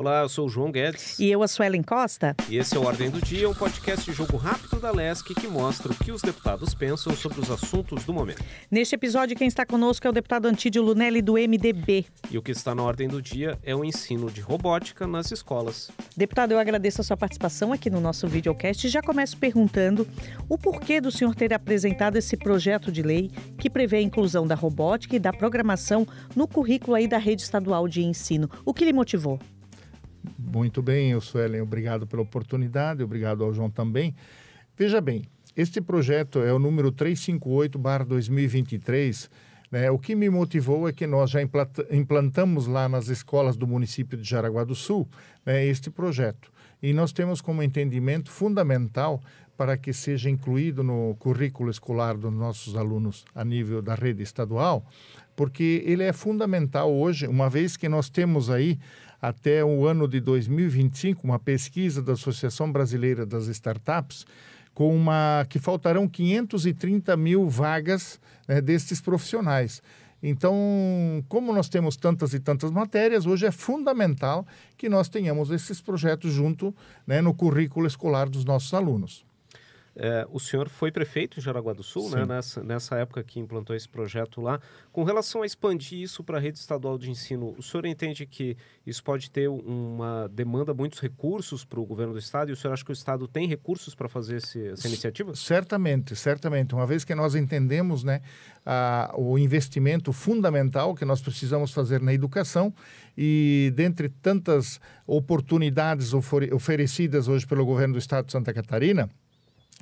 Olá, eu sou o João Guedes. E eu, a Suelen Costa. E esse é o Ordem do Dia, um podcast de jogo rápido da LESC que mostra o que os deputados pensam sobre os assuntos do momento. Neste episódio, quem está conosco é o deputado Antídio Lunelli, do MDB. E o que está na Ordem do Dia é o ensino de robótica nas escolas. Deputado, eu agradeço a sua participação aqui no nosso videocast e já começo perguntando o porquê do senhor ter apresentado esse projeto de lei que prevê a inclusão da robótica e da programação no currículo aí da rede estadual de ensino. O que lhe motivou? Muito bem, eu sou Helen, obrigado pela oportunidade, obrigado ao João também. Veja bem, este projeto é o número 358-2023. Né? O que me motivou é que nós já implantamos lá nas escolas do município de Jaraguá do Sul né, este projeto. E nós temos como entendimento fundamental para que seja incluído no currículo escolar dos nossos alunos a nível da rede estadual porque ele é fundamental hoje, uma vez que nós temos aí até o ano de 2025 uma pesquisa da Associação Brasileira das Startups com uma que faltarão 530 mil vagas né, destes profissionais. Então, como nós temos tantas e tantas matérias, hoje é fundamental que nós tenhamos esses projetos junto né, no currículo escolar dos nossos alunos. É, o senhor foi prefeito em Jaraguá do Sul, né, nessa, nessa época que implantou esse projeto lá. Com relação a expandir isso para a rede estadual de ensino, o senhor entende que isso pode ter uma demanda, muitos recursos para o governo do estado? E o senhor acha que o estado tem recursos para fazer esse, essa iniciativa? Certamente, certamente. Uma vez que nós entendemos né, a, o investimento fundamental que nós precisamos fazer na educação e dentre tantas oportunidades oferecidas hoje pelo governo do estado de Santa Catarina,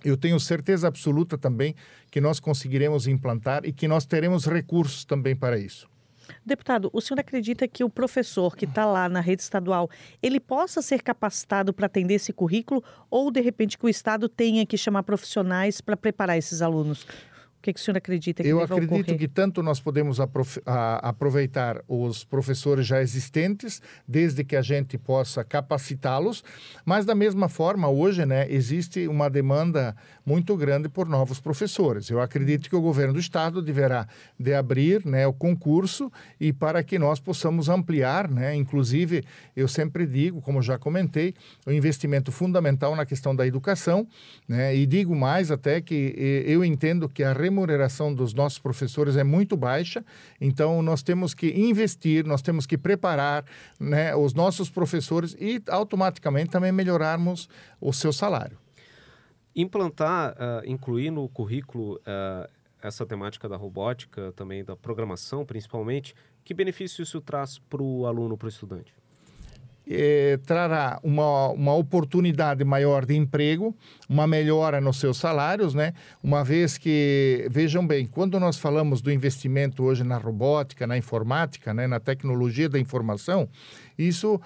eu tenho certeza absoluta também que nós conseguiremos implantar e que nós teremos recursos também para isso. Deputado, o senhor acredita que o professor que está lá na rede estadual, ele possa ser capacitado para atender esse currículo ou, de repente, que o Estado tenha que chamar profissionais para preparar esses alunos? que, é que o senhor acredita que Eu acredito que tanto nós podemos aproveitar os professores já existentes, desde que a gente possa capacitá-los, mas da mesma forma, hoje, né, existe uma demanda muito grande por novos professores. Eu acredito que o governo do estado deverá de abrir, né, o concurso e para que nós possamos ampliar, né, inclusive, eu sempre digo, como já comentei, o investimento fundamental na questão da educação, né, e digo mais até que eu entendo que a remuneração remuneração dos nossos professores é muito baixa, então nós temos que investir, nós temos que preparar né, os nossos professores e automaticamente também melhorarmos o seu salário. Implantar, uh, incluir no currículo uh, essa temática da robótica, também da programação principalmente, que benefício isso traz para o aluno, para o estudante? eh, trará uma, uma oportunidade maior de emprego, uma melhora nos seus salários, né? Uma vez que, vejam bem, quando nós falamos do investimento hoje na robótica, na informática, né? na tecnologia da informação, isso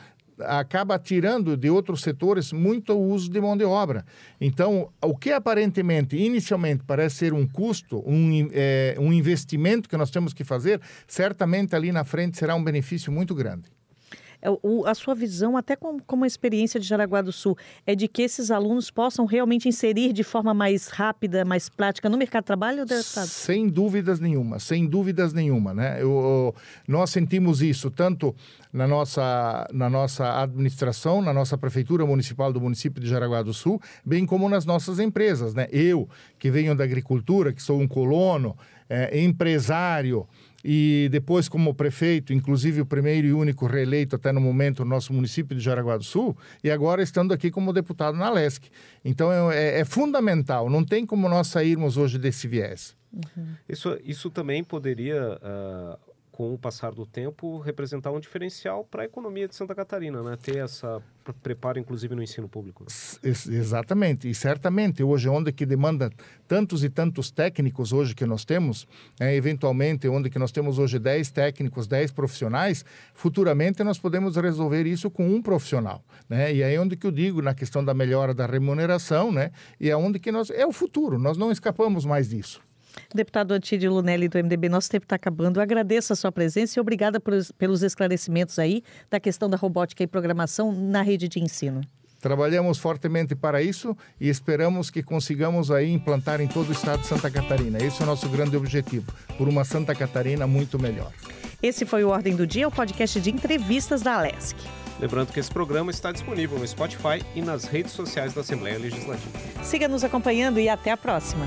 acaba tirando de outros setores muito o uso de mão de obra. Então, o que aparentemente, inicialmente, parece ser um custo, um, é, um investimento que nós temos que fazer, certamente ali na frente será um benefício muito grande. É o, a sua visão, até como, como a experiência de Jaraguá do Sul, é de que esses alunos possam realmente inserir de forma mais rápida, mais prática no mercado de trabalho, deputado? Sem dúvidas nenhuma, sem dúvidas nenhuma. Né? Eu, nós sentimos isso tanto na nossa, na nossa administração, na nossa prefeitura municipal do município de Jaraguá do Sul, bem como nas nossas empresas. Né? Eu, que venho da agricultura, que sou um colono, é, empresário, e depois como prefeito, inclusive o primeiro e único reeleito até no momento no nosso município de Jaraguá do Sul, e agora estando aqui como deputado na LESC. Então é, é, é fundamental, não tem como nós sairmos hoje desse viés. Uhum. Isso, isso também poderia uh, com o passar do tempo, representar um diferencial para a economia de Santa Catarina, né? Ter essa preparo, inclusive, no ensino público. Né? exatamente, e certamente hoje, onde que demanda tantos e tantos técnicos hoje que nós temos, é, eventualmente, onde que nós temos hoje 10 técnicos, 10 profissionais, futuramente nós podemos resolver isso com um profissional, né? E aí é onde que eu digo na questão da melhora da remuneração, né? E é onde que nós... É o futuro, nós não escapamos mais disso. Deputado Antídio Lunelli do MDB, nosso tempo está acabando. Eu agradeço a sua presença e obrigada por, pelos esclarecimentos aí da questão da robótica e programação na rede de ensino. Trabalhamos fortemente para isso e esperamos que consigamos aí implantar em todo o estado de Santa Catarina. Esse é o nosso grande objetivo, por uma Santa Catarina muito melhor. Esse foi o Ordem do Dia, o podcast de entrevistas da Alesc. Lembrando que esse programa está disponível no Spotify e nas redes sociais da Assembleia Legislativa. Siga nos acompanhando e até a próxima.